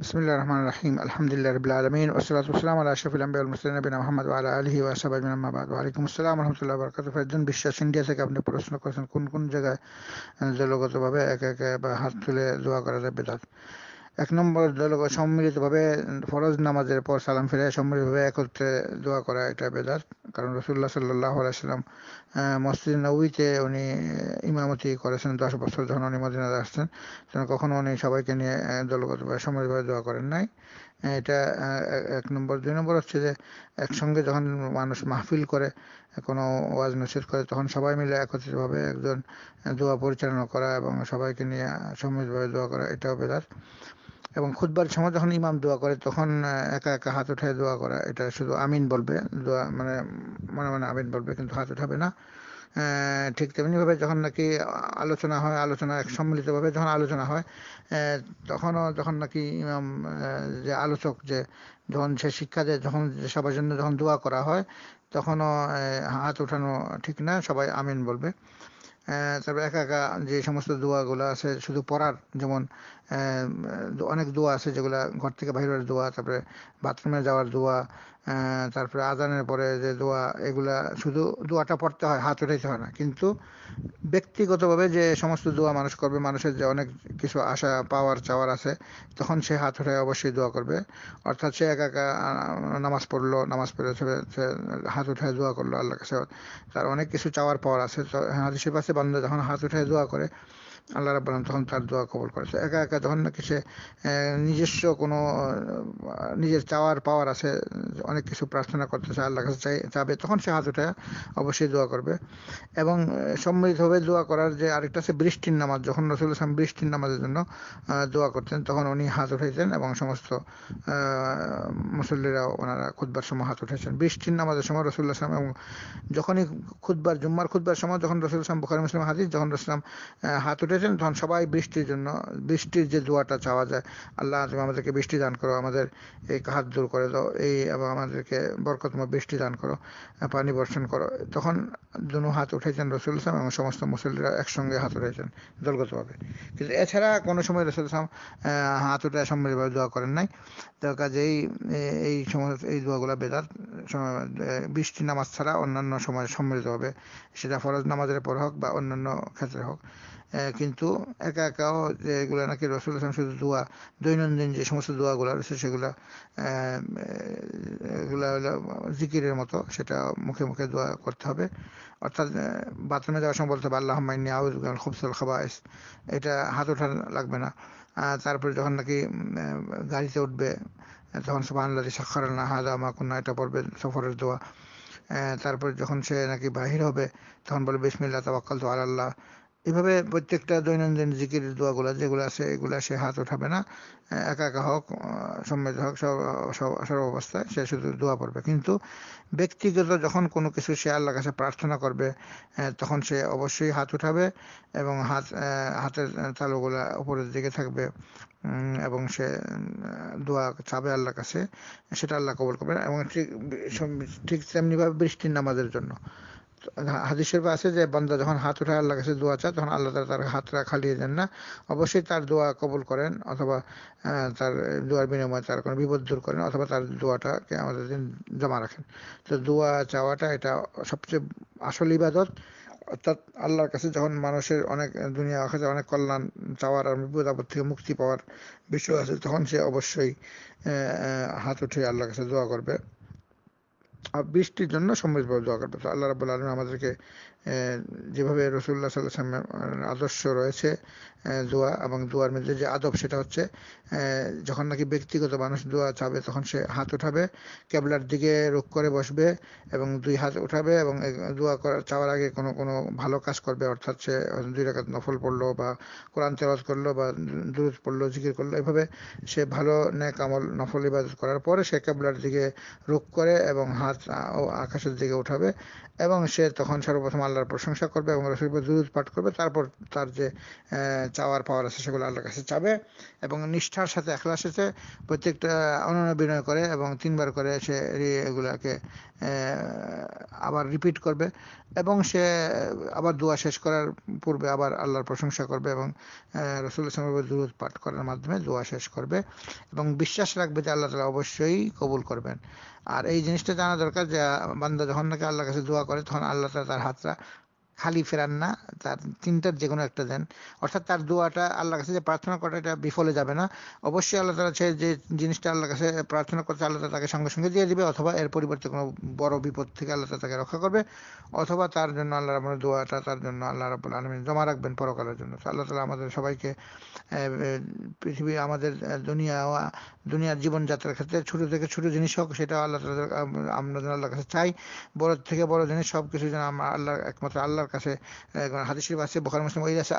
بسم الله الرحمن الرحيم الحمد لله رب العالمين والصلاة والسلام على أشرف الأنبياء والمرسلين نبينا محمد وعلى آله وصحبه أجمعين أما بعد وعليكم السلام ورحمة الله وبركاته ফ্রেন্ডজন বিশ্বাস ইন্ডিয়া থেকে আপনি প্রশ্ন করেছেন কোন কোন জায়গায় দলগতভাবে এক এক বা হাত তুলে দোয়া করা যায় বেদাত এক নম্বর সম্মিলিতভাবে ফরজ নামাজের পর সালাম ফিরে সম্মিলিতভাবে একত্রে দোয়া করা এটা বেদাত কারণ রসুল্লাহ সাল্লাহ আলাইসাল্লাম মসজিদ নবীতে উনি ইমামতি করেছেন দশ বছর যখন উনি মদিনাতে আসছেন তখন কখনো উনি সবাইকে নিয়ে দলগতভাবে সম্মিলিতভাবে দোয়া করেন নাই এটা এক নম্বর দুই নম্বর হচ্ছে যে একসঙ্গে যখন মানুষ মাহফিল করে কোনো ওয়াজ নসিদ করে তখন সবাই মিলে একত্রিতভাবে একজন দোয়া পরিচালনা করা এবং সবাইকে নিয়ে সম্মিলিতভাবে দোয়া করা এটাও বেদাত এবং খুদবার সময় যখন ইমাম দোয়া করে তখন একা একা হাত উঠায় দোয়া করা এটা শুধু আমিন বলবে দোয়া মানে মনে মনে আমিন বলবে কিন্তু হাত উঠাবে না ঠিক তেমনিভাবে যখন নাকি আলোচনা হয় আলোচনা এক সম্মিলিতভাবে যখন আলোচনা হয় তখনও যখন নাকি ইমাম যে আলোচক যে যখন সে শিক্ষা দেয় যখন সবার জন্য যখন দোয়া করা হয় তখনও হাত উঠানো ঠিক না সবাই আমিন বলবে তারপরে একা একা যে সমস্ত দোয়াগুলো আছে শুধু পড়ার যেমন অনেক দোয়া আছে যেগুলা ঘর থেকে বাইরের দোয়া তারপরে বাথরুমে যাওয়ার দোয়া তারপরে আজানের পরে যে দোয়া এগুলা শুধু দোয়াটা পড়তে হয় হাত উঠাইতে হয় না কিন্তু ব্যক্তিগতভাবে যে সমস্ত দোয়া মানুষ করবে মানুষের যে অনেক কিছু আশা পাওয়ার চাওয়ার আছে তখন সে হাত উঠায় অবশ্যই দোয়া করবে অর্থাৎ সে একা একা নামাজ পড়লো নামাজ পড়ে সে হাত উঠায় দোয়া করলো আল্লাহ কাছে তার অনেক কিছু চাওয়ার পাওয়ার আছে তো সে পাশে বান্ধব যখন হাত উঠায় দোয়া করে আল্লাহ রাব্বালাম তখন তার দোয়া কবল করেছে একা একা যখন নাকি সে নিজস্ব কোনো নিজের চাওয়ার পাওয়ার আছে অনেক কিছু প্রার্থনা করতেছে আল্লাহ কাছে চাই চাবে তখন সে হাত উঠে অবশ্যই দোয়া করবে এবং সম্মিলিতভাবে দোয়া করার যে আরেকটা আছে বৃষ্টির নামাজ যখন রসুল ইসলাম বৃষ্টির নামাজের জন্য দোয়া করতেন তখন উনি হাত উঠেছেন এবং সমস্ত মুসল্লিরা ওনারা খুদ্বার সময় হাত উঠেছেন বৃষ্টির নামাজের সময় রসুল ইসলাম এবং যখনই খুদ্বার জুম্মার খুদ্বার সময় যখন রসুল ইসলাম বুখারি মুসলাম হাদিস যখন রসুলাম হাত উঠে করেছেন তখন সবাই বৃষ্টির জন্য বৃষ্টির যে দোয়াটা চাওয়া যায় আল্লাহ তুমি আমাদেরকে বৃষ্টি দান করো আমাদের এই হাত দূর করে দাও এই এবং আমাদেরকে বরকতময় বৃষ্টি দান করো পানি বর্ষণ করো তখন দুনো হাত উঠেছেন রসুল ইসলাম এবং সমস্ত মুসল্লিরা একসঙ্গে হাত উঠেছেন দলগতভাবে কিন্তু এছাড়া কোনো সময় রসুল ইসলাম হাত উঠে সম্মিলিতভাবে দোয়া করেন নাই তার কাজেই এই সমস্ত এই দোয়াগুলো বেদার বৃষ্টি নামাজ ছাড়া অন্যান্য সময় সম্মিলিতভাবে সেটা ফরজ নামাজের পর হোক বা অন্যান্য ক্ষেত্রে হোক কিন্তু একা একাও যেগুলো নাকি রসুল আসলাম শুধু দোয়া দৈনন্দিন যে সমস্ত দোয়াগুলো রয়েছে সেগুলা এগুলা হলো জিকিরের মতো সেটা মুখে মুখে দোয়া করতে হবে অর্থাৎ বাথরুমে যাওয়ার সময় বলতে হবে আল্লাহ মাইনি আউজ এটা হাত ওঠা লাগবে না তারপরে যখন নাকি গাড়িতে উঠবে তখন সব আল্লাহ সাক্ষার না হাদা মা এটা পড়বে সফরের দোয়া তারপরে যখন সে নাকি বাহির হবে তখন বলে বিসমিল্লা তাবাক্কাল তো আল্লাহ এভাবে প্রত্যেকটা দৈনন্দিন জিকির দোয়াগুলো যেগুলো আছে এগুলো সে হাত উঠাবে না একা একা হোক সম্মিলিত হোক সর্ব অবস্থায় সে শুধু দোয়া পড়বে কিন্তু ব্যক্তিগত যখন কোনো কিছু সে আল্লাহ কাছে প্রার্থনা করবে তখন সে অবশ্যই হাত উঠাবে এবং হাত হাতের তালুগুলা উপরের দিকে থাকবে এবং সে দোয়া চাবে আল্লাহ কাছে সেটা আল্লাহ কবল করবে এবং ঠিক ঠিক তেমনিভাবে বৃষ্টির নামাজের জন্য হাদিস শরীফে আছে যে বান্দা যখন হাত উঠায় আল্লাহ কাছে দোয়া চায় তখন আল্লাহ তালা তার হাত খালিয়ে দেন না অবশ্যই তার দোয়া কবুল করেন অথবা তার দোয়ার বিনিময়ে তার কোনো বিপদ দূর করেন অথবা তার দোয়াটাকে আমাদের জমা রাখেন তো দোয়া চাওয়াটা এটা সবচেয়ে আসল ইবাদত অর্থাৎ আল্লাহর কাছে যখন মানুষের অনেক দুনিয়া আখাতে অনেক কল্যাণ চাওয়ার আর বিপদ আপদ থেকে মুক্তি পাওয়ার বিষয় আছে তখন সে অবশ্যই হাত উঠে আল্লাহর কাছে দোয়া করবে আর বৃষ্টির জন্য সময় দোয়া করতে আল্লাহ রাবুল আলম আমাদেরকে যেভাবে রসুল্লাহ সাল্লাহ সাল্লামের আদর্শ রয়েছে দোয়া এবং দোয়ার মধ্যে যে আদব সেটা হচ্ছে যখন নাকি ব্যক্তিগত মানুষ দোয়া চাবে তখন সে হাত উঠাবে ক্যাবলার দিকে রোগ করে বসবে এবং দুই হাত উঠাবে এবং দোয়া করার চাওয়ার আগে কোনো কোনো ভালো কাজ করবে অর্থাৎ সে দুই রাকাত নফল পড়লো বা কোরআন তেলাওয়াত করলো বা দুরুদ পড়লো জিকির করলো এভাবে সে ভালো ন্যাক আমল নফল ইবাদত করার পরে সে ক্যাবলার দিকে রোগ করে এবং হাত আকাশের দিকে উঠাবে এবং সে তখন সর্বপ্রথম আল্লাহর প্রশংসা করবে এবং রসুল দুরুদ পাঠ করবে তারপর তার যে চাওয়ার পাওয়ার আছে সেগুলো আল্লাহর কাছে চাবে এবং নিষ্ঠার সাথে একলাস সাথে প্রত্যেকটা অনন্য বিনয় করে এবং তিনবার করে সে এগুলাকে আবার রিপিট করবে এবং সে আবার দোয়া শেষ করার পূর্বে আবার আল্লাহর প্রশংসা করবে এবং রসুল ইসলামের দুরুদ পাঠ করার মাধ্যমে দোয়া শেষ করবে এবং বিশ্বাস রাখবে যে আল্লাহ তালা অবশ্যই কবুল করবেন আর এই জিনিসটা জানা দরকার যে বান্দা যখন নাকি আল্লাহর কাছে দোয়া করে তখন আল্লাহ তালা তার হাতটা খালি ফেরান না তার তিনটার যে কোনো একটা দেন অর্থাৎ তার দোয়াটা আল্লাহ কাছে যে প্রার্থনা করাটা এটা বিফলে যাবে না অবশ্যই আল্লাহ তালা সে যে জিনিসটা আল্লাহ কাছে প্রার্থনা করছে আল্লাহ তাকে সঙ্গে সঙ্গে দিয়ে দিবে অথবা এর পরিবর্তে কোনো বড় বিপদ থেকে আল্লাহ তাকে রক্ষা করবে অথবা তার জন্য আল্লাহ রাবুল দোয়াটা তার জন্য আল্লাহ রাবুল আলমিন জমা রাখবেন পরকালের জন্য আল্লাহ তালা আমাদের সবাইকে পৃথিবী আমাদের দুনিয়া দুনিয়ার জীবনযাত্রার ক্ষেত্রে ছোট থেকে ছোট জিনিস হোক সেটা আল্লাহ তালা আমরা যেন আল্লাহ কাছে চাই বড় থেকে বড় জিনিস সব কিছু যেন আমরা আল্লাহ একমাত্র আল্লাহর কাছে আছে বোখার মুসলিম ওই আছে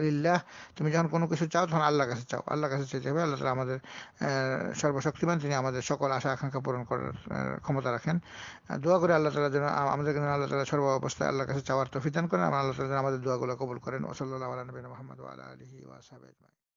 আলিল্লাহ তুমি যখন কোনো কিছু চাও তখন আল্লাহ কাছে চাও আল্লাহ কাছে চাইতে হবে আল্লাহ তালা আমাদের সর্বশক্তিমান তিনি আমাদের সকল আশা আকাঙ্ক্ষা পূরণ করার ক্ষমতা রাখেন দোয়া করে আল্লাহ তালা যেন আমাদের যেন আল্লাহ তালা সর্ব অবস্থায় আল্লাহ কাছে চাওয়ার ফিদান করেন আমার আল্লাহ তালা যেন আমাদের দোয়াগুলো কবুল করেন ওসল্লাহ আলী মোহাম্মদ আল্লাহ আলহি ওয়াসাব